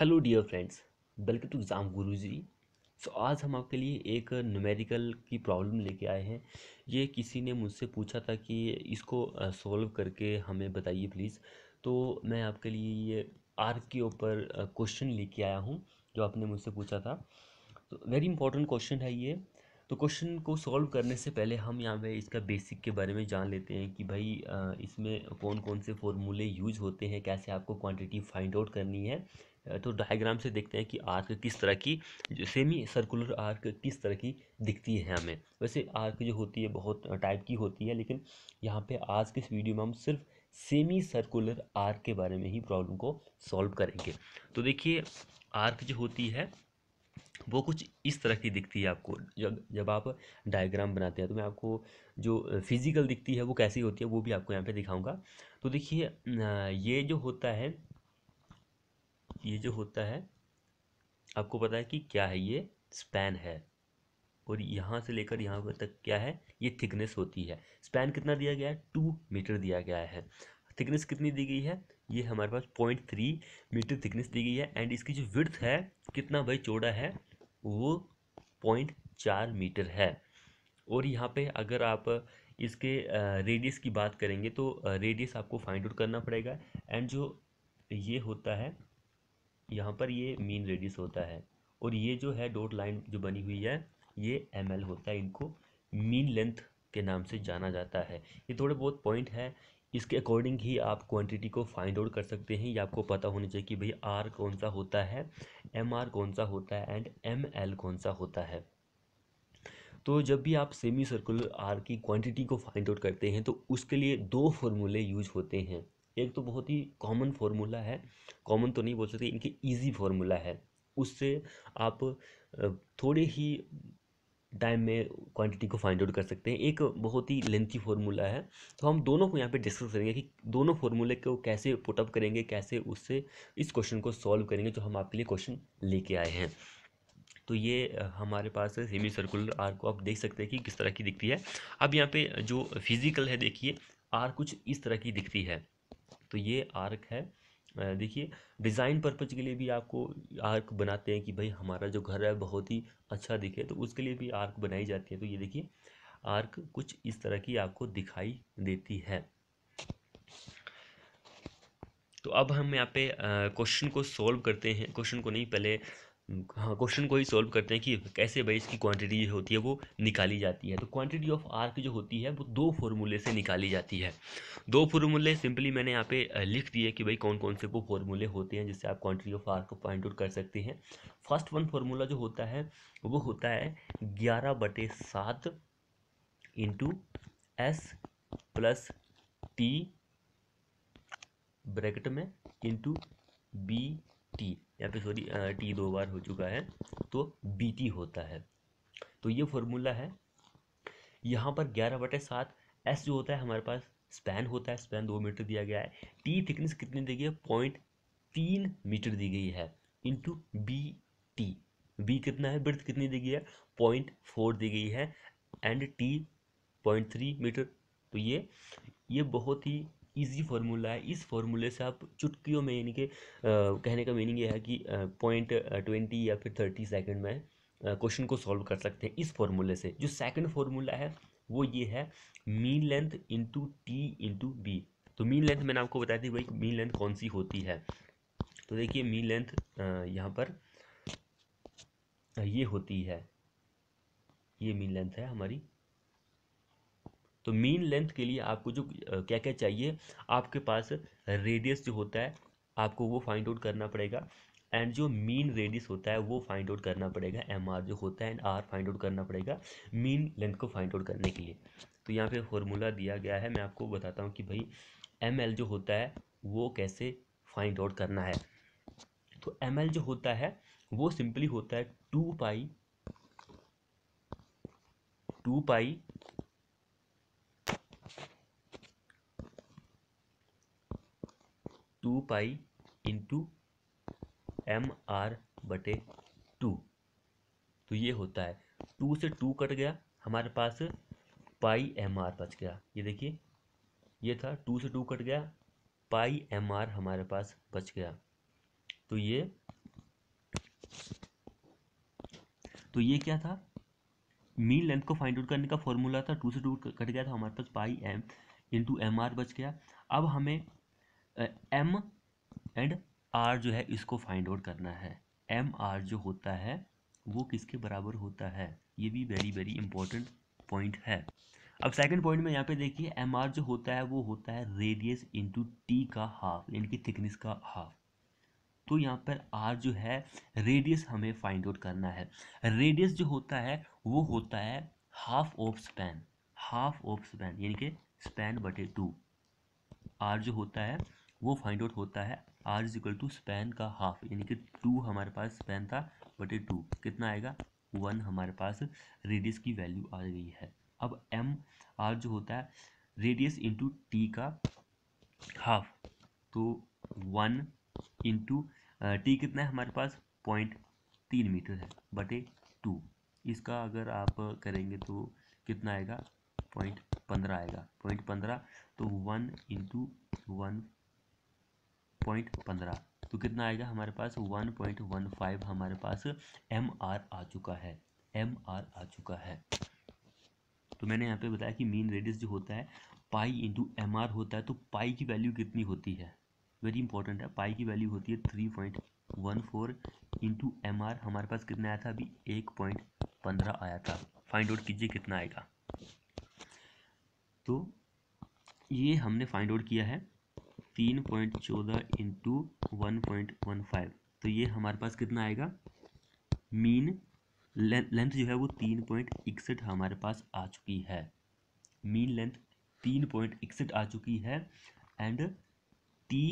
hello dear friends welcome to exam Guru ji सो आज हम आपके लिए एक न्यूमेरिकल की प्रॉब्लम लेके आए हैं ये किसी ने मुझसे पूछा था कि इसको सॉल्व करके हमें बताइए प्लीज़ तो मैं आपके लिए ये आर के ऊपर क्वेश्चन लेके आया हूँ जो आपने मुझसे पूछा था तो वेरी इंपॉर्टेंट क्वेश्चन है ये तो क्वेश्चन को सॉल्व करने से पहले हम यहाँ पे इसका बेसिक के बारे में जान लेते हैं कि भाई इसमें कौन कौन से फॉर्मूले यूज होते हैं कैसे आपको क्वांटिटी फाइंड आउट करनी है तो डायग्राम से देखते हैं कि आर्क किस तरह की सेमी सर्कुलर आर्क किस तरह की दिखती है हमें वैसे आर्क जो होती है बहुत टाइप की होती है लेकिन यहाँ पे आज के इस वीडियो में हम सिर्फ सेमी सर्कुलर आर्क के बारे में ही प्रॉब्लम को सॉल्व करेंगे तो देखिए आर्क जो होती है वो कुछ इस तरह की दिखती है आपको जब जब आप डायग्राम बनाते हैं तो मैं आपको जो फिज़िकल दिखती है वो कैसी होती है वो भी आपको यहाँ पे दिखाऊंगा तो देखिए ये जो होता है ये जो होता है आपको पता है कि क्या है ये स्पैन है और यहाँ से लेकर यहाँ तक क्या है ये थिकनेस होती है स्पैन कितना दिया गया है टू मीटर दिया गया है थिकनेस कितनी दी गई है ये हमारे पास पॉइंट थ्री मीटर थिकनेस दी गई है एंड इसकी जो विर्थ है कितना भाई चौड़ा है वो पॉइंट चार मीटर है और यहाँ पे अगर आप इसके रेडियस की बात करेंगे तो रेडियस आपको फाइंड आउट करना पड़ेगा एंड जो ये होता है यहाँ पर ये मीन रेडियस होता है और ये जो है डॉट लाइन जो बनी हुई है ये एम होता है इनको मीन लेंथ के नाम से जाना जाता है ये थोड़े बहुत पॉइंट है इसके अकॉर्डिंग ही आप क्वांटिटी को फाइंड आउट कर सकते हैं या आपको पता होना चाहिए कि भाई आर कौन सा होता है एम आर कौन सा होता है एंड एम एल कौन सा होता है तो जब भी आप सेमी सर्कुलर आर की क्वांटिटी को फाइंड आउट करते हैं तो उसके लिए दो फॉर्मूले यूज होते हैं एक तो बहुत ही कॉमन फॉर्मूला है कॉमन तो नहीं बोल सकते इनकी इजी फार्मूला है उससे आप थोड़े ही टाइम में क्वांटिटी को फाइंड आउट कर सकते हैं एक बहुत ही लेंथी फार्मूला है तो हम दोनों को यहाँ पे डिस्कस करेंगे कि दोनों फार्मूले को कैसे पुटअप करेंगे कैसे उससे इस क्वेश्चन को सॉल्व करेंगे जो हम आपके लिए क्वेश्चन लेके आए हैं तो ये हमारे पास सेमी सर्कुलर आर को आप देख सकते हैं कि किस तरह की दिखती है अब यहाँ पे जो फिजिकल है देखिए आर कुछ इस तरह की दिखती है तो ये आर्क है देखिए डिज़ाइन पर्पज़ के लिए भी आपको आर्क बनाते हैं कि भाई हमारा जो घर है बहुत ही अच्छा दिखे तो उसके लिए भी आर्क बनाई जाती है तो ये देखिए आर्क कुछ इस तरह की आपको दिखाई देती है तो अब हम यहाँ पे क्वेश्चन को सॉल्व करते हैं क्वेश्चन को नहीं पहले हाँ क्वेश्चन को ही सॉल्व करते हैं कि कैसे भाई इसकी क्वांटिटी होती है वो निकाली जाती है तो क्वांटिटी ऑफ आर्क जो होती है वो दो फॉर्मूले से निकाली जाती है दो फॉर्मूले सिंपली मैंने यहाँ पे लिख दिए कि भाई कौन कौन से वो फॉर्मूले होते हैं जिससे आप क्वांटिटी ऑफ आर्क को फाइंड आउट कर सकते हैं फर्स्ट वन फार्मूला जो होता है वो होता है ग्यारह बटे सात into S plus T bracket में इंटू बी टी यहाँ पे सॉरी टी दो बार हो चुका है तो बी टी होता है तो ये फॉर्मूला है यहाँ पर ग्यारह बटे सात एस जो होता है हमारे पास स्पैन होता है स्पैन दो मीटर दिया गया है टी थिकनेस कितनी दी गई है पॉइंट तीन मीटर दी गई है इंटू बी टी बी कितना है ब्रथ कितनी दी गई है पॉइंट फोर दी गई है and T point three metre तो ये ये बहुत ही इजी फार्मूला है इस फार्मूले से आप चुटकियों में यानी कि कहने का मीनिंग ये है कि पॉइंट ट्वेंटी या फिर थर्टी सेकंड में क्वेश्चन को सॉल्व कर सकते हैं इस फार्मूले से जो सेकंड फार्मूला है वो ये है mean length into T into B तो मीन लेंथ मैंने आपको बताया थी भाई मीन लेंथ कौन सी होती है तो देखिए मीन लेंथ यहाँ पर ये होती है ये मीन लेंथ है हमारी तो मीन लेंथ के लिए आपको जो क्या क्या चाहिए आपके पास रेडियस जो होता है आपको वो फाइंड आउट करना पड़ेगा एंड जो मीन रेडियस होता है वो फाइंड आउट करना पड़ेगा एम आर जो होता है एंड आर फाइंड आउट करना पड़ेगा मीन लेंथ को फाइंड आउट करने के लिए तो यहाँ पे फॉर्मूला दिया गया है मैं आपको बताता हूँ कि भाई एम एल जो होता है वो कैसे फाइंड आउट करना है तो एम एल जो होता है वो सिंपली होता है two pi two pi two pi into M R बटे टू तो ये होता है टू से टू कट गया हमारे पास पाई एम आर बच गया ये देखिए ये था टू से टू कट गया पाई एम आर हमारे पास बच गया तो ये तो ये क्या था मीन लेंथ को फाइंड आउट करने का फॉर्मूला था टू से टू कट गया था हमारे पास pi M into M R बच गया अब हमें एम एंड आर जो है इसको फाइंड आउट करना है एम आर जो होता है वो किसके बराबर होता है ये भी वेरी वेरी इंपॉर्टेंट पॉइंट है अब सेकंड पॉइंट में यहाँ पे देखिए एम आर जो होता है वो होता है रेडियस इंटू टी का हाफ यानी कि थिकनेस का हाफ तो यहाँ पर आर जो है रेडियस हमें फाइंड आउट करना है रेडियस जो होता है वो होता है half of span half of span यानी कि स्पैन बटे टू आर जो होता है वो फाइंड आउट होता है R is equal to span का हाफ यानी कि टू हमारे पास स्पैन था बटे टू कितना आएगा वन हमारे पास रेडियस की वैल्यू आ गई है अब एम आर जो होता है रेडियस इंटू टी का हाफ तो वन इंटू टी कितना है हमारे पास पॉइंट तीन मीटर है बटे टू इसका अगर आप करेंगे तो कितना आएगा पॉइंट पंद्रह आएगा पॉइंट पंद्रह तो वन इंटू वन पॉइंट पंद्रह तो कितना आएगा हमारे पास वन पॉइंट वन फाइव हमारे पास एम आर आ चुका है एम आर आ चुका है तो मैंने यहाँ पे बताया कि मीन रेडियस जो होता है पाई इंटू एम आर होता है तो पाई की वैल्यू कितनी होती है वेरी इंपॉर्टेंट है पाई की वैल्यू होती है three point one four into M R हमारे पास कितना आया था अभी एक पॉइंट पंद्रह आया था फाइंड आउट कीजिए कितना आएगा तो ये हमने फाइंड आउट किया है तीन पॉइंट चौदह into one point one five तो ये हमारे पास कितना आएगा मीन लेंथ जो है वो तीन पॉइंट इकसठ हमारे पास आ चुकी है मीन लेंथ तीन पॉइंट इकसठ आ चुकी है and T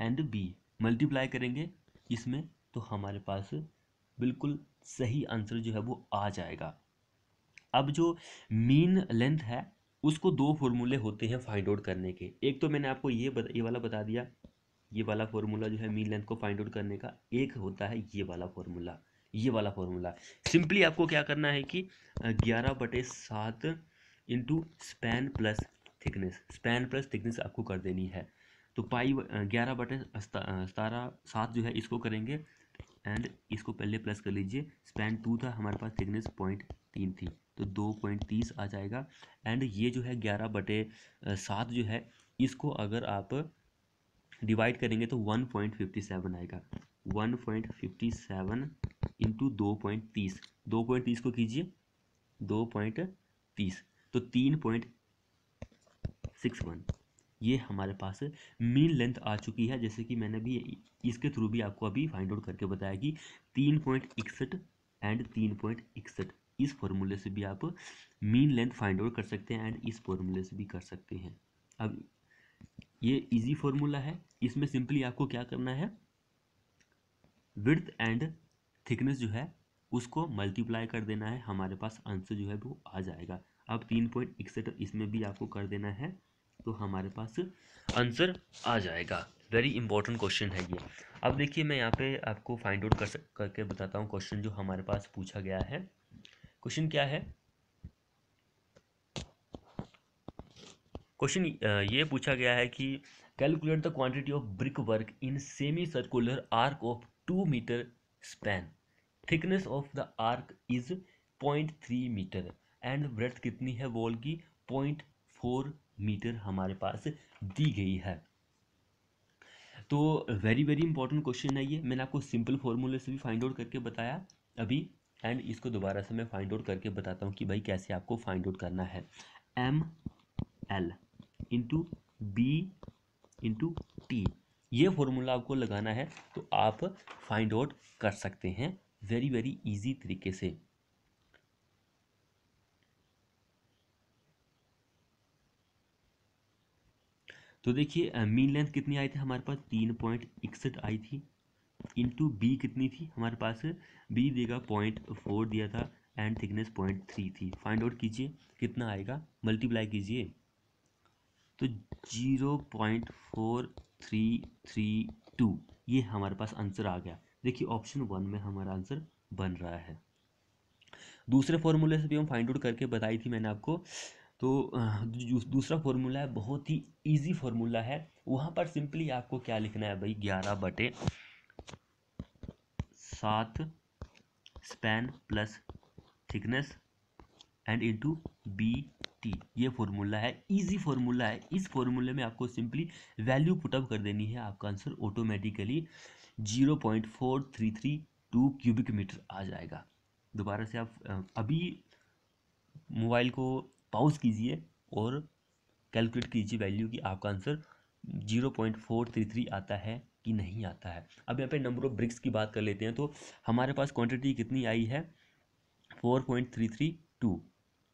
and B multiply करेंगे इसमें तो हमारे पास बिल्कुल सही आंसर जो है वो आ जाएगा अब जो मीन लेंथ है उसको दो फॉर्मूले होते हैं फाइंड आउट करने के एक तो मैंने आपको ये बता ये वाला बता दिया ये वाला फॉर्मूला जो है मीन लेंथ को फाइंड आउट करने का एक होता है ये वाला फॉर्मूला ये वाला फॉर्मूला सिंपली आपको क्या करना है कि ग्यारह बटे सात into span plus thickness span plus thickness आपको कर देनी है तो पाई ग्यारह बटे सतारह सात जो है इसको करेंगे एंड इसको पहले प्लस कर लीजिए स्पैन टू था हमारे पास थिकनेस पॉइंट तीन थी तो दो पॉइंट तीस आ जाएगा एंड ये जो है ग्यारह बटे सात जो है इसको अगर आप डिवाइड करेंगे तो वन पॉइंट फिफ्टी सेवन आएगा one point fifty seven into दो पॉइंट तीस दो पॉइंट तीस को कीजिए दो पॉइंट तीस तो तीन पॉइंट सिक्स वन ये हमारे पास मीन लेंथ आ चुकी है जैसे कि मैंने भी इसके थ्रू भी आपको अभी फाइंड आउट करके बताया कि तीन पॉइंट इकसठ एंड तीन पॉइंट इकसठ इस फॉर्मूले से भी आप मीन लेंथ फाइंड आउट कर सकते हैं एंड इस फॉर्मूले से भी कर सकते हैं अब ये इजी फॉर्मूला है इसमें सिंपली आपको क्या करना है विर्थ एंड थिकनेस जो है उसको मल्टीप्लाई कर देना है हमारे पास आंसर जो है वो आ जाएगा अब तीन पॉइंट इकसठ इसमें भी आपको कर देना है तो हमारे पास आंसर आ जाएगा वेरी इंपॉर्टेंट क्वेश्चन है ये अब देखिए मैं यहाँ पे आपको फाइंड आउट कर करके बताता हूँ क्वेश्चन जो हमारे पास पूछा गया है क्वेश्चन क्या है क्वेश्चन ये पूछा गया है कि calculate the quantity of brick work in semi circular arch of two metre span thickness of the arch is point three metre and breadth कितनी है वॉल की पॉइंट फोर मीटर हमारे पास दी गई है तो वेरी वेरी इंपॉर्टेंट क्वेश्चन है ये मैंने आपको सिंपल फॉर्मूले से भी फाइंड आउट करके बताया अभी एंड इसको दोबारा से मैं फाइंड आउट करके बताता हूँ कि भाई कैसे आपको फाइंड आउट करना है M L into B into T ये फॉर्मूला आपको लगाना है तो आप फाइंड आउट कर सकते हैं वेरी वेरी इजी तरीके से तो देखिए मीन लेंथ कितनी आई थी हमारे पास तीन पॉइंट इकसठ आई थी इंटू बी कितनी थी हमारे पास बी देगा पॉइंट फोर दिया था एंड थिकनेस पॉइंट थ्री थी फाइंड आउट कीजिए कितना आएगा मल्टीप्लाई कीजिए तो zero point four three three two ये हमारे पास आंसर आ गया देखिए ऑप्शन वन में हमारा आंसर बन रहा है दूसरे फॉर्मूले से भी हम फाइंड आउट करके बताई थी मैंने आपको तो दूसरा फॉर्मूला है बहुत ही इजी फॉर्मूला है वहाँ पर सिंपली आपको क्या लिखना है भाई ग्यारह बटे सात span plus thickness and into B T ये फॉर्मूला है इजी फॉर्मूला है इस फॉर्मूले में आपको सिंपली वैल्यू पुटअप कर देनी है आपका answer automatically zero point four three three two cubic metre आ जाएगा दोबारा से आप अभी मोबाइल को पाउज कीजिए और कैलकुलेट कीजिए वैल्यू कि आपका answer zero point four three three आता है कि नहीं आता है अब यहाँ पे नंबर ऑफ ब्रिक्स की बात कर लेते हैं तो हमारे पास क्वांटिटी कितनी आई है four point three three two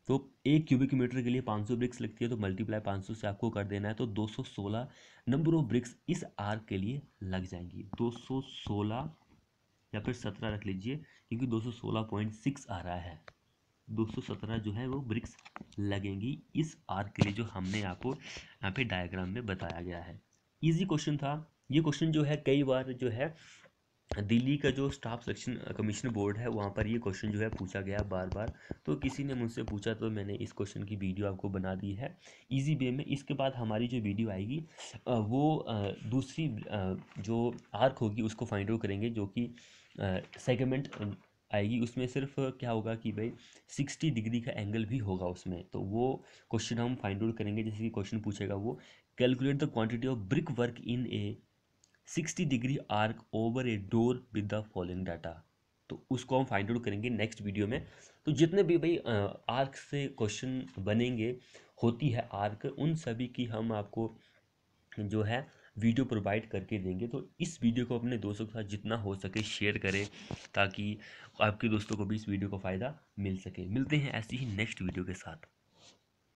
तो एक क्यूबिक मीटर के लिए पाँच सौ ब्रिक्स लगती है तो मल्टीप्लाई सौ से आपको कर देना है तो दो सोलह नंबर ऑफ ब्रिक्स इस आर के लिए लग जाएंगी दो सौ सोलह या फिर सत्रह रख लीजिए क्योंकि दो सौ सोलह पॉइंट सिक्स आ रहा है दो सौ सत्रह जो है वो ब्रिक्स लगेंगी इस आर के लिए जो हमने आपको यहाँ पे डायग्राम में बताया गया है इजी क्वेश्चन था ये क्वेश्चन जो है कई बार जो है दिल्ली का जो स्टाफ सिलेक्शन कमीशन बोर्ड है वहाँ पर ये क्वेश्चन जो है पूछा गया बार बार तो किसी ने मुझसे पूछा तो मैंने इस क्वेश्चन की वीडियो आपको बना दी है इजी वे में इसके बाद हमारी जो वीडियो आएगी वो दूसरी जो आर्क होगी उसको फाइंड आउट करेंगे जो कि सेगमेंट आएगी उसमें सिर्फ क्या होगा कि भाई सिक्सटी डिग्री का एंगल भी होगा उसमें तो वो क्वेश्चन हम फाइंड आउट करेंगे जैसे कि क्वेश्चन पूछेगा वो calculate the quantity of brick work in a 60 degree arch over a door with the following data तो उसको हम फाइंड आउट करेंगे नेक्स्ट वीडियो में तो जितने भी भाई आर्क से क्वेश्चन बनेंगे होती है आर्क उन सभी की हम आपको जो है वीडियो प्रोवाइड करके देंगे तो इस वीडियो को अपने दोस्तों के साथ जितना हो सके शेयर करें ताकि आपके दोस्तों को भी इस वीडियो का फ़ायदा मिल सके मिलते हैं ऐसी ही नेक्स्ट वीडियो के साथ